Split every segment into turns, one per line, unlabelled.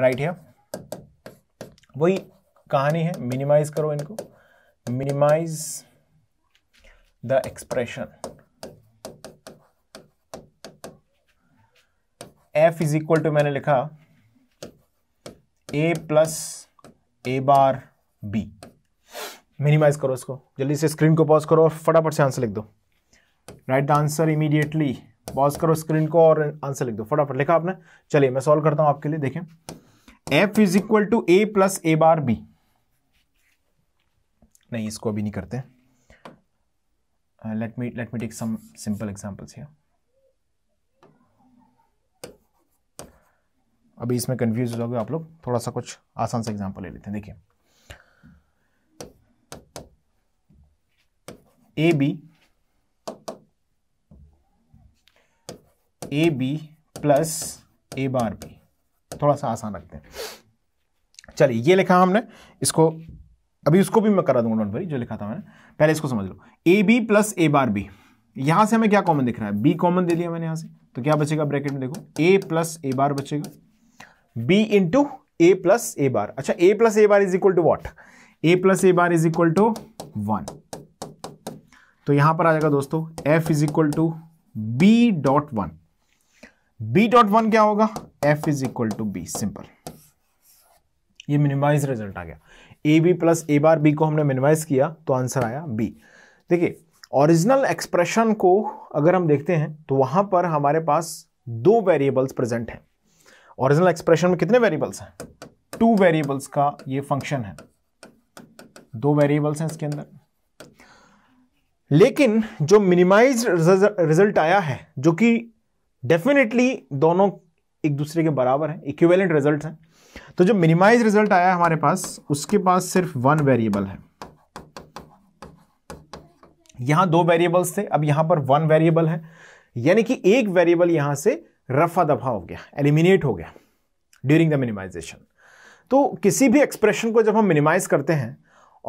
Right है वही कहानी है मिनिमाइज करो इनको minimise the expression F is equal to मैंने लिखा A plus A bar B minimise करो इसको जल्दी से स्क्रीन को पॉज करो और फटाफट से आंसर लिख दो राइट आंसर इमीडिएटली पॉज करो स्क्रीन को और आंसर लिख दो फटाफट लिखा आपने चलिए मैं सॉल्व करता हूं आपके लिए देखें F is equal to A plus A bar B नहीं इसको अभी नहीं करते let me let me take some simple examples here अभी इसमें कंफ्यूज हो जाओगे आप लोग थोड़ा सा कुछ आसान सा एग्जांपल ले लेते हैं देखिए A B A B plus A bar B थोड़ा सा आसान रखते हैं चलिए ये लिखा हमने इसको अभी उसको भी मैं करा दूंगा नोट वरी जो लिखा था मैंने पहले इसको समझ लो A B plus A bar B यहां से हमें क्या कॉमन दिख रहा है बी कॉमन दे दिया मैंने यहां से तो क्या बचेगा ब्रैकेट में देखो ए प्लस ए बार बचेगा B into A plus A bar अच्छा A plus A bar is equal to what A plus A bar is equal to one तो यहां पर आ जाएगा दोस्तों F is equal to B dot one B dot one क्या होगा F is equal to B simple ये minimise result आ गया A B plus A bar B को हमने मिनिमाइज किया तो आंसर आया बी देखिए ओरिजिनल एक्सप्रेशन को अगर हम देखते हैं तो वहां पर हमारे पास दो वेरिएबल्स प्रेजेंट हैं ओरिजिनल एक्सप्रेशन में कितने वेरिएबल्स हैं टू वेरिएबल्स का ये फंक्शन है दो वेरिएबल्स हैं इसके अंदर लेकिन जो मिनिमाइज रिजल्ट आया है जो कि डेफिनेटली दोनों एक दूसरे के बराबर हैं इक्विवेलेंट रिजल्ट हैं तो जो मिनिमाइज रिजल्ट आया हमारे पास उसके पास सिर्फ वन वेरिएबल है यहां दो वेरिएबल्स थे अब यहां पर वन वेरिएबल है यानी कि एक वेरिएबल यहां से रफा दफा हो गया एलिमिनेट हो गया ड्यूरिंग द मिनिमाइजेशन तो किसी भी एक्सप्रेशन को जब हम मिनिमाइज करते हैं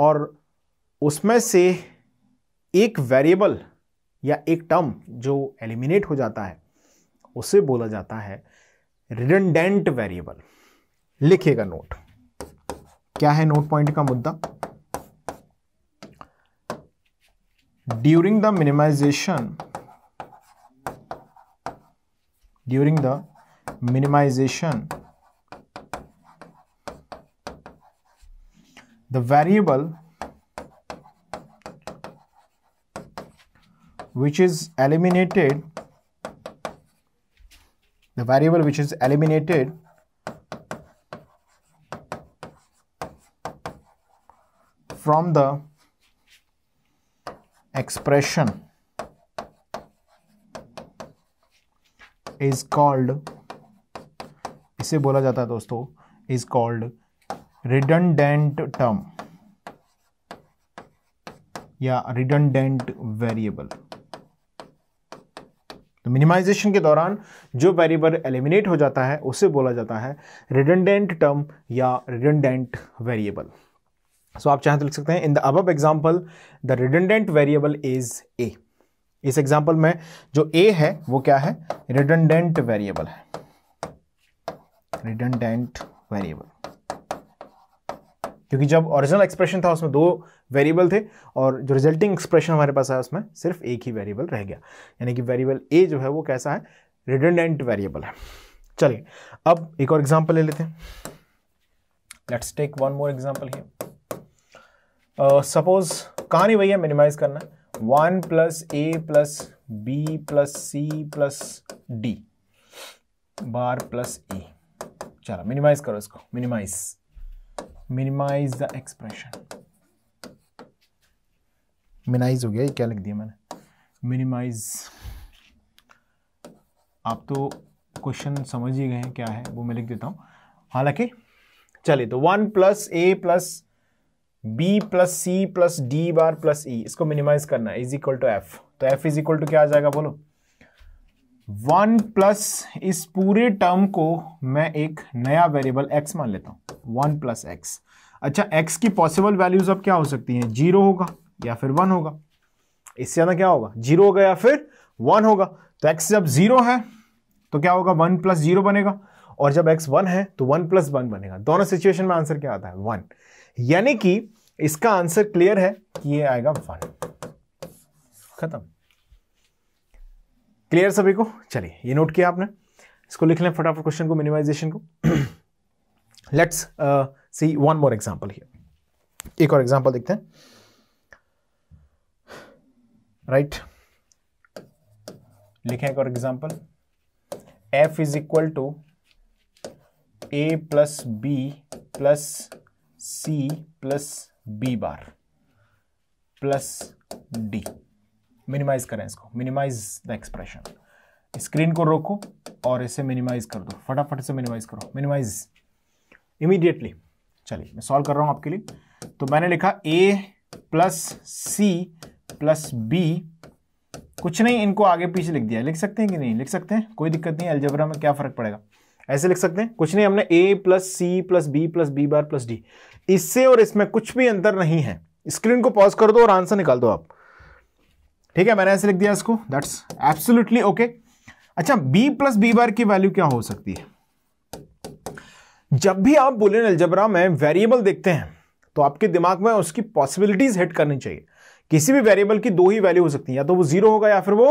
और उसमें से एक वेरिएबल या एक टर्म जो एलिमिनेट हो जाता है उसे बोला जाता है रिडेंडेंट वेरिएबल लिखेगा नोट क्या है नोट पॉइंट का मुद्दा during the minimisation during the minimisation the variable which is eliminated the variable which is eliminated from the expression is called इसे बोला जाता है दोस्तों इज कॉल्ड रिडनडेंट टर्म या रिडनडेंट वेरिएबल मिनिमाइजेशन के दौरान जो वेरिएबल एलिमिनेट हो जाता है उसे बोला जाता है रिडेंडेंट टर्म या रिडेंडेंट वेरिएबल सो आप चाहें तो लिख सकते हैं in the uh example the redundant variable is A इस एग्जाम्पल में जो ए है वो क्या है रिडेंडेंट वेरिएबल है रिडेंडेंट वेरिएबल क्योंकि जब ओरिजिनल एक्सप्रेशन था उसमें दो वेरिएबल थे और जो रिजल्टिंग एक्सप्रेशन हमारे पास आया उसमें सिर्फ एक ही वेरिएबल रह गया यानी कि वेरिएबल ए जो है वो कैसा है रिडेंडेंट वेरिएबल है चलिए अब एक और एग्जाम्पल ले लेते हैं let's take one more example ही सपोज कहा नहीं भैया मिनिमाइज करना one plus A plus B plus C plus D bar plus E चलो मिनिमाइज करो इसको minimise minimise the expression minimise हो गया क्या लिख दिया मैंने मिनिमाइज आप तो क्वेश्चन समझ ही गए हैं क्या है वो मैं लिख देता हूं हालांकि चलिए तो one plus A plus B plus C plus D bar plus E इसको मिनिमाइज करना है इज इक्वल टू एफ तो एफ इज इक्वल टू क्या आ जाएगा बोलो वन प्लस इस पूरे टर्म को मैं एक नया वेरिएबल एक्स मान लेता हूं वन प्लस एक्स अच्छा एक्स की पॉसिबल वैल्यूज अब क्या हो सकती हैं जीरो होगा या फिर वन होगा इससे ज़्यादा क्या होगा जीरो होगा या फिर वन होगा तो एक्स जब जीरो है तो क्या होगा वन प्लस जीरो बनेगा और जब एक्स वन है तो वन प्लस वन बनेगा दोनों सिचुएशन में आंसर क्या आता है वन यानी कि इसका आंसर क्लियर है कि ये आएगा वन खत्म क्लियर सभी को चलिए ये नोट किया आपने इसको लिख लें फटाफट क्वेश्चन को मिनिमाइजेशन को let's see one more example here एक और एग्जाम्पल देखते हैं राइट right. लिखें एक और example F is equal to A plus B plus C plus B bar plus D minimise करें इसको मिनिमाइज द एक्सप्रेशन स्क्रीन को रोको और इसे मिनिमाइज कर दो फटाफट से मिनिमाइज करो मिनिमाइज इमीडिएटली चलिए मैं सॉल्व कर रहा हूँ आपके लिए तो मैंने लिखा A plus C plus B कुछ नहीं इनको आगे पीछे लिख दिया लिख सकते हैं कि नहीं लिख सकते हैं कोई दिक्कत नहीं अलजबरा में क्या फर्क पड़ेगा ऐसे लिख सकते हैं कुछ नहीं हमने A plus C plus B plus B bar plus D इससे और इसमें कुछ भी अंतर नहीं है स्क्रीन को पॉज कर दो और आंसर निकाल दो आप ठीक है मैंने ऐसे लिख दिया इसको दैट्स एब्सोल्युटली ओके अच्छा बी प्लस बी बार की वैल्यू क्या हो सकती है जब भी आप बोले अलजबरा में वेरिएबल देखते हैं तो आपके दिमाग में उसकी पॉसिबिलिटीज हिट करनी चाहिए किसी भी वेरिएबल की दो ही वैल्यू हो सकती है या तो वो जीरो होगा या फिर वो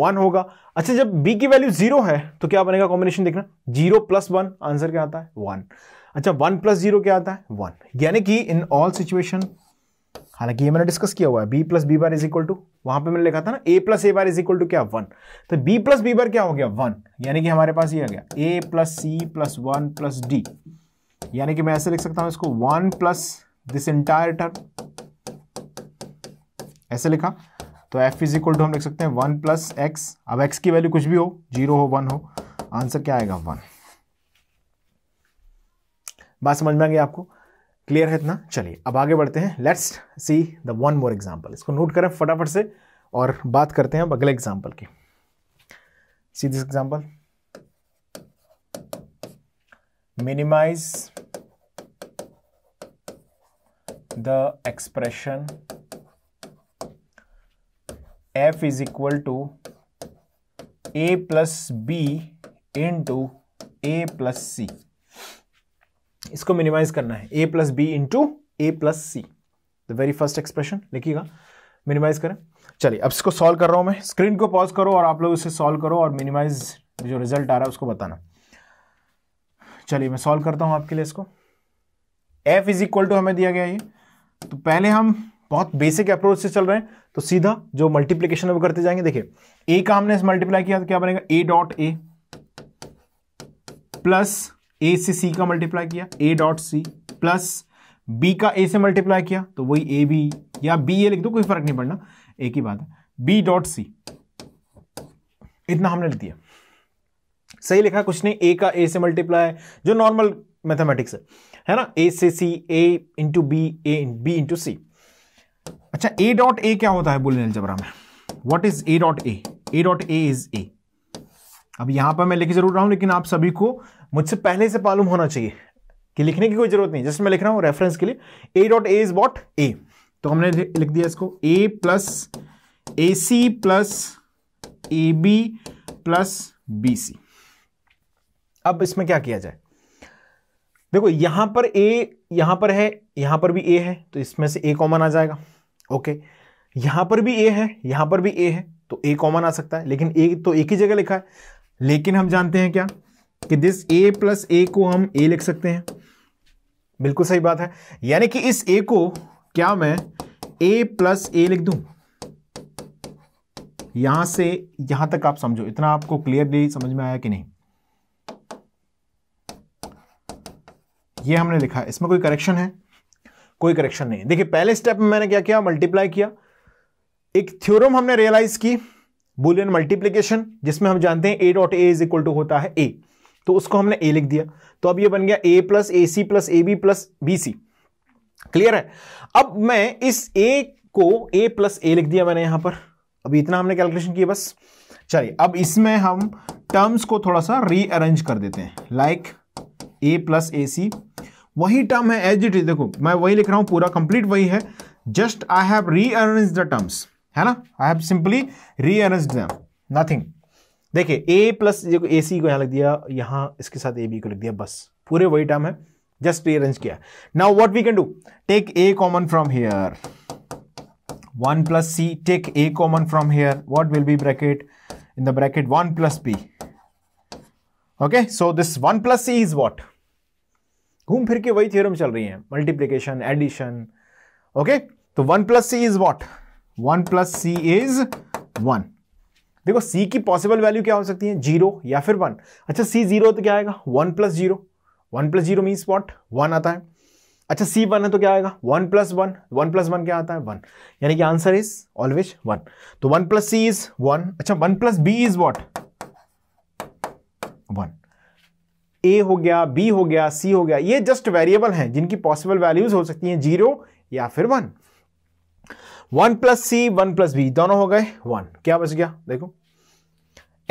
वन होगा अच्छा जब बी की वैल्यू जीरो है तो क्या बनेगा कॉम्बिनेशन देखना जीरो प्लस वन आंसर क्या आता है वन अच्छा वन प्लस जीरो क्या आता है वन यानी कि इन ऑल सिचुएशन हालांकि ये मैंने डिस्कस किया हुआ है B plus B bar is equal to वहां पे मैंने लिखा था ना A plus A bar is equal to क्या वन तो बी प्लस बी बार क्या हो गया वन यानी कि हमारे पास ये आ गया A plus C plus one plus D यानी कि मैं ऐसे लिख सकता हूं इसको one plus this entire term ऐसे लिखा तो एफ इज इक्वल टू हम लिख सकते हैं वन प्लस एक्स अब एक्स की वैल्यू कुछ भी हो जीरो हो वन हो आंसर क्या आएगा वन बात समझ में आ गया आपको क्लियर है इतना चलिए अब आगे बढ़ते हैं let's see the one more example इसको नोट करें फटाफट से और बात करते हैं अब अगले एग्जाम्पल की see this example minimise the expression F is equal to A plus B into A plus C इसको मिनिमाइज करना है A plus B into A plus C the very first expression लिखिएगा minimise करें चलिए अब इसको solve कर रहा हूं मैं स्क्रीन को पॉज करो और आप लोग इसे सॉल्व करो और मिनिमाइज जो रिजल्ट आ रहा है उसको बताना चलिए मैं सॉल्व करता हूं आपके लिए इसको एफ इज इक्वल टू हमें दिया गया ये तो पहले हम बहुत बेसिक अप्रोच से चल रहे हैं तो सीधा जो मल्टीप्लीकेशन है वो करते जाएंगे देखिए ए का हमने मल्टीप्लाई किया तो क्या बनेगा ए डॉट ए प्लस ए से सी का मल्टीप्लाई किया A dot C plus B का ए से मल्टीप्लाई किया तो वही ए बी या बी ए लिख दो कोई फर्क नहीं पड़ना एक ही बात है बी डॉट सी इतना हमने लिख दिया सही लिखा कुछ नहीं ए का ए से मल्टीप्लाई जो नॉर्मल मैथमेटिक्स है है ना ए से C A into B A B into C अच्छा ए डॉट ए क्या होता है बोलने जबरा में what is A dot A A dot A is A अब यहां पर मैं लिख जरूर रहा हूं लेकिन आप सभी को मुझसे पहले से मालूम होना चाहिए कि लिखने की कोई जरूरत नहीं जैसे मैं लिख रहा हूं रेफरेंस के लिए A dot A is what A तो हमने लिख दिया इसको A plus A C plus A B plus B C अब इसमें क्या किया जाए देखो यहां पर ए यहां पर है यहां पर भी ए है तो इसमें से ए कॉमन आ जाएगा ओके यहां पर भी ए है यहां पर भी ए है तो ए कॉमन आ सकता है लेकिन ए तो एक ही जगह लिखा है लेकिन हम जानते हैं क्या कि दिस ए प्लस ए को हम ए लिख सकते हैं बिल्कुल सही बात है यानी कि इस ए को क्या मैं ए प्लस ए लिख दू यहां से यहां तक आप समझो इतना आपको क्लियरली समझ में आया कि नहीं ये हमने लिखा इसमें कोई करेक्शन है कोई करेक्शन नहीं देखिए पहले स्टेप में मैंने क्या किया मल्टीप्लाई किया एक थ्योरम हमने रियलाइज की बुलियन मल्टीप्लीकेशन जिसमें हम जानते हैं A dot A is equal to होता है ए तो उसको हमने ए लिख दिया तो अब ये बन गया A plus A C plus A B plus B C clear है अब मैं इस ए को ए प्लस ए लिख दिया मैंने यहां पर अभी इतना हमने कैलकुलेशन किया बस चलिए अब इसमें हम टर्म्स को थोड़ा सा रीअरेंज कर देते हैं लाइक ए प्लस ए सी वही टर्म है एज इट इज देखो मैं वही लिख रहा हूं पूरा कंप्लीट वही है just I have rearrange the terms है ना I have simply rearrange them nothing देखिए ए प्लस ए सी को यहां लिख दिया यहां इसके साथ ए बी को लिख दिया बस पूरे वही टर्म है जस्ट रीअरेंज किया now what we can do take a common from here one plus C take a common from here what will be bracket in the bracket one plus B okay so this one plus C is what घूम फिर के वही theorem चल रही है multiplication addition okay तो one plus C is what one plus C is one देखो C की पॉसिबल वैल्यू क्या हो सकती है जीरो या फिर वन अच्छा सी जीरो तो क्या आएगा one plus zero one plus zero mean what one आता है अच्छा सी वन है तो क्या आएगा one plus one one plus one क्या आता है वन यानी कि आंसर इज ऑलवेज वन तो one plus C is one अच्छा one plus B is what one A हो गया बी हो गया सी हो गया ये जस्ट वेरिएबल हैं जिनकी पॉसिबल वैल्यूज हो सकती हैं जीरो या फिर one one plus C one plus B दोनों हो गए वन क्या बच गया देखो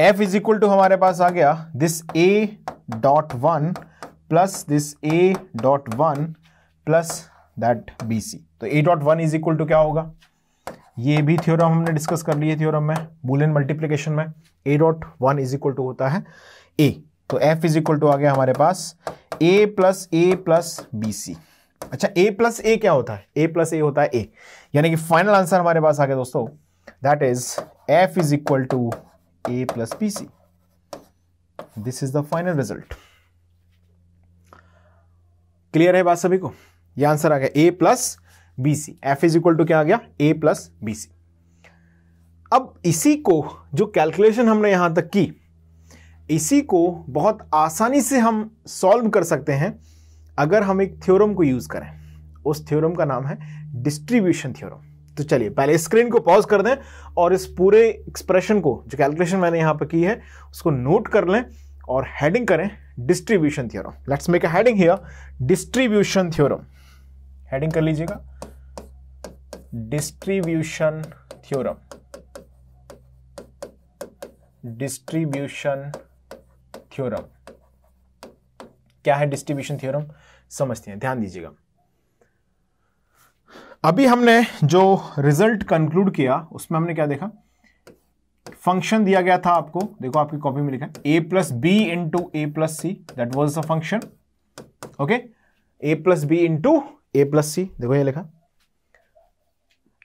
एफ इज इक्वल टू हमारे पास आ गया this A dot one plus this A dot one plus that B C तो A dot one is equal to क्या होगा ये भी थ्योरम हमने डिस्कस कर लिए थ्योरम में बुलियन मल्टीप्लिकेशन में A dot one is equal to होता है ए तो एफ इज इक्वल टू आ गया हमारे पास A plus A plus B C अच्छा ए प्लस ए क्या होता है ए प्लस ए होता है ए यानी कि फाइनल आंसर हमारे पास आ गया दोस्तों that is F is equal to A plus B C this is the final result clear है बात सभी को ये आंसर आ गया A plus B C F is equal to क्या आ गया ए प्लस बी सी अब इसी को जो कैलकुलेशन हमने यहां तक की इसी को बहुत आसानी से हम सॉल्व कर सकते हैं अगर हम एक थ्योरम को यूज़ करें उस थ्योरम का नाम है डिस्ट्रीब्यूशन थ्योरम तो चलिए पहले स्क्रीन को पॉज कर दें और इस पूरे एक्सप्रेशन को जो कैलकुलेशन मैंने यहां पर की है उसको नोट कर लें और हेडिंग करें distribution theorem let's make heading here distribution theorem heading कर लीजिएगा डिस्ट्रीब्यूशन थ्योरम डिस्ट्रीब्यूशन थ्योरम क्या है डिस्ट्रीब्यूशन थ्योरम समझते हैं ध्यान दीजिएगा अभी हमने जो रिजल्ट कंक्लूड किया उसमें हमने क्या देखा फंक्शन दिया गया था आपको देखो आपकी कॉपी में लिखा A plus B into A plus C that was a function okay A plus B into A plus C देखो ये लिखा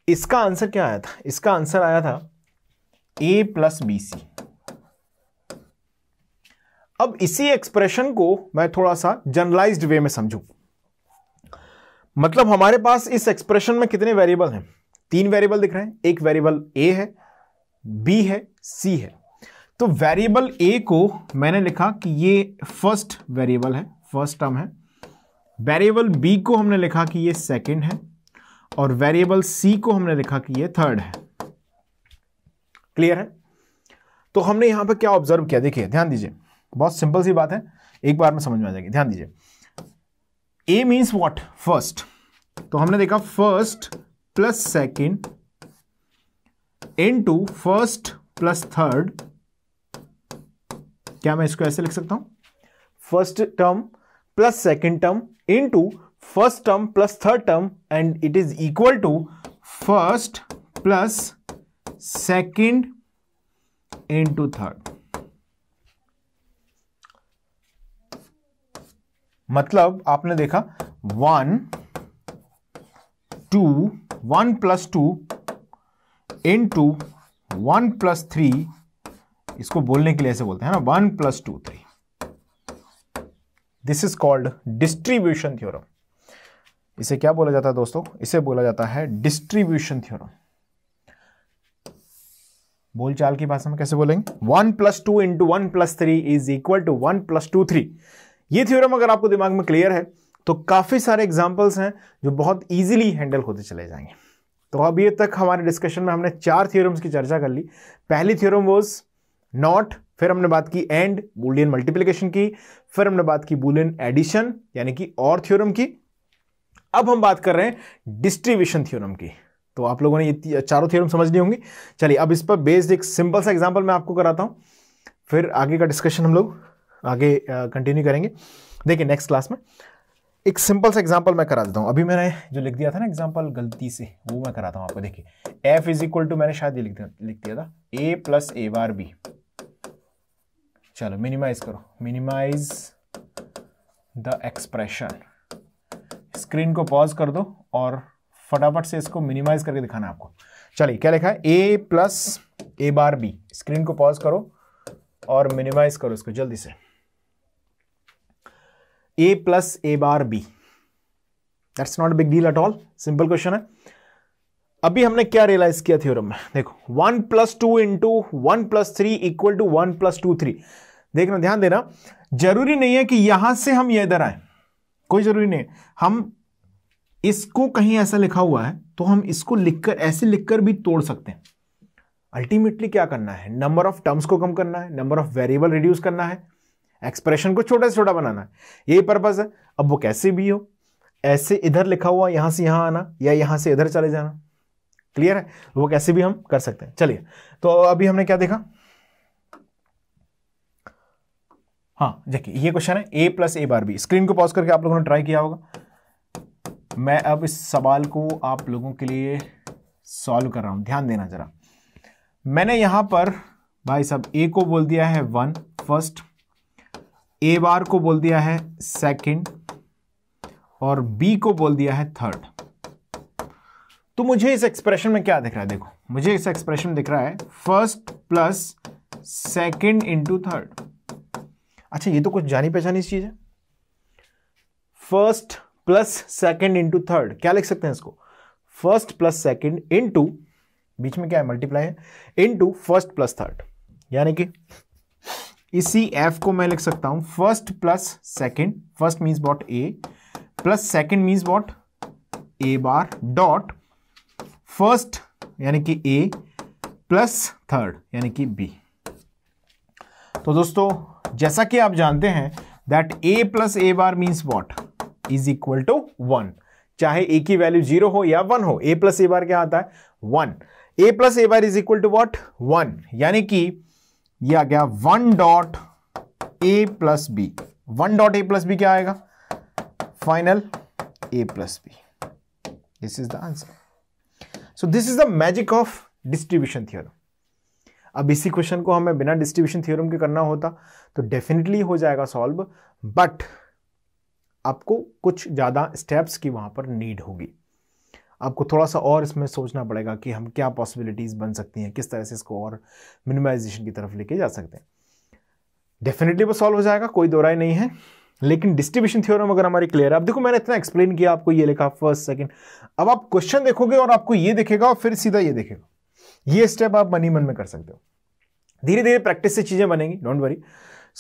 इसका आंसर क्या आया था इसका आंसर आया था ए प्लस बी सी अब इसी एक्सप्रेशन को मैं थोड़ा सा जनरलाइज्ड वे में समझूं मतलब हमारे पास इस एक्सप्रेशन में कितने वेरिएबल हैं तीन वेरिएबल दिख रहे हैं एक वेरिएबल ए है बी है सी है तो वेरिएबल ए को मैंने लिखा कि ये फर्स्ट वेरिएबल है फर्स्ट टर्म है वेरिएबल बी को हमने लिखा कि ये सेकंड है और वेरिएबल सी को हमने लिखा कि ये थर्ड है क्लियर है तो हमने यहां पर क्या ऑब्जर्व किया देखिए ध्यान दीजिए बहुत सिंपल सी बात है एक बार में समझ में आ जाएगी ध्यान दीजिए ए मीन्स वॉट फर्स्ट तो हमने देखा first plus second into first plus third क्या मैं इसको ऐसे लिख सकता हूं first term plus second term into first term plus third term and it is equal to first plus second into third मतलब आपने देखा one two one plus two into one plus three इसको बोलने के लिए ऐसे बोलते हैं ना one plus two three this is called distribution theorem इसे क्या बोला जाता है दोस्तों इसे बोला जाता है डिस्ट्रीब्यूशन थ्योरम बोलचाल की भाषा में कैसे बोलेंगे one plus two into one plus three is equal to one plus two three ये थ्योरम अगर आपको दिमाग में क्लियर है तो काफ़ी सारे एग्जाम्पल्स हैं जो बहुत ईजिली हैंडल होते चले जाएंगे तो अभी तक हमारे डिस्कशन में हमने चार थियोरम्स की चर्चा कर ली पहली थियोरम वॉज नॉट फिर हमने बात की एंड बुलियन मल्टीप्लीकेशन की फिर हमने बात की बुलियन एडिशन यानी कि और थ्योरम की अब हम बात कर रहे हैं डिस्ट्रीब्यूशन थ्योरम की तो आप लोगों ने ये चारों थ्योरम समझ ली होंगी चलिए अब इस पर बेस्ड एक सिंपल सा एग्जाम्पल मैं आपको कराता हूँ फिर आगे का डिस्कशन हम लोग आगे कंटिन्यू करेंगे देखिए नेक्स्ट क्लास में एक सिंपल सा एग्जाम्पल मैं करा देता हूँ अभी मैंने जो लिख दिया था ना एग्जाम्पल गलती से वो मैं कराता हूँ आपको देखिए एफ इज इक्वल टू मैंने शायद लिख दिया लिख दिया था A plus A bar B चलो मिनिमाइज करो मिनिमाइज द एक्सप्रेशन स्क्रीन को पॉज कर दो और फटाफट से इसको मिनिमाइज करके दिखाना आपको चलिए क्या लिखा है A plus A bar B screen को पॉज करो और मिनिमाइज करो इसको जल्दी से A plus A bar B that's not big deal at all simple question है अभी हमने क्या रियलाइज किया थ्योरम में देखो one plus two into one plus three equal to one plus two three देखना ध्यान देना जरूरी नहीं है कि यहां से हम ये इधर आए कोई जरूरी नहीं है हम इसको कहीं ऐसा लिखा हुआ है तो हम इसको लिखकर ऐसे लिखकर भी तोड़ सकते हैं अल्टीमेटली क्या करना है नंबर ऑफ टर्म्स को कम करना है नंबर ऑफ वेरिएबल रिड्यूस करना है एक्सप्रेशन को छोटा से छोटा बनाना यही पर्पज़ है अब वो कैसे भी हो ऐसे इधर लिखा हुआ यहां से यहां आना या यहां से इधर चले जाना क्लियर है वो कैसे भी हम कर सकते हैं चलिए तो अभी हमने क्या देखा हाँ देखिए ये क्वेश्चन है A plus A bar B screen को पॉज करके आप लोगों ने ट्राई किया होगा मैं अब इस सवाल को आप लोगों के लिए सॉल्व कर रहा हूं ध्यान देना जरा मैंने यहां पर भाई साहब ए को बोल दिया है वन फर्स्ट ए बार को बोल दिया है सेकंड और बी को बोल दिया है थर्ड तो मुझे इस एक्सप्रेशन में क्या दिख रहा है देखो मुझे इस एक्सप्रेशन दिख रहा है first plus second into third अच्छा ये तो कुछ जानी पहचानी चीज है first plus second into third क्या लिख सकते हैं इसको फर्स्ट प्लस सेकंड इंटू बीच में क्या है मल्टीप्लाई है इंटू फर्स्ट प्लस थर्ड यानी कि इसी एफ को मैं लिख सकता हूं first plus second first means but A plus second means but A bar dot first यानी कि ए प्लस थर्ड यानी कि बी तो दोस्तों जैसा कि आप जानते हैं that A plus A bar means what is equal to one चाहे ए की वैल्यू जीरो हो या वन हो ए प्लस ए बार क्या आता है one A plus A bar is equal to what one यानी कि ये आ गया one dot A plus B one dot A plus B क्या आएगा final A plus B this is the answer so this is the magic of distribution theorem अब इसी question को हमें बिना डिस्ट्रीब्यूशन थियोरम के करना होता तो डेफिनेटली हो जाएगा सॉल्व बट आपको कुछ ज़्यादा स्टेप्स की वहां पर नीड होगी आपको थोड़ा सा और इसमें सोचना पड़ेगा कि हम क्या पॉसिबिलिटीज़ बन सकती हैं किस तरह से इसको और मिनिमाइजेशन की तरफ लेके जा सकते हैं डेफिनेटली वो सॉल्व हो जाएगा कोई दो राय नहीं है लेकिन डिस्ट्रीब्यूशन थ्योरम अगर हमारी क्लियर है अब देखो मैंने इतना एक्सप्लेन किया आपको ये लिखा फर्स्ट सेकंड अब आप क्वेश्चन देखोगे और आपको ये देखेगा और फिर सीधा ये देखेगा ये स्टेप आप मनी मन में कर सकते हो धीरे धीरे प्रैक्टिस से चीज़ें बनेंगी डोंट वरी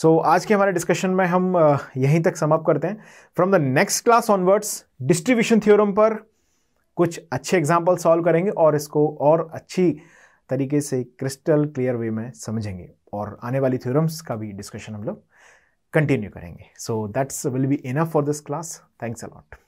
सो आज के हमारे डिस्कशन में हम यहीं तक समाप्त करते हैं from the next class onwards distribution theorem पर कुछ अच्छे एग्जाम्पल सॉल्व करेंगे और इसको और अच्छी तरीके से क्रिस्टल क्लियर वे में समझेंगे और आने वाली थ्योरम्स का भी डिस्कशन हम लोग कंटिन्यू करेंगे so that's will be enough for this class thanks allot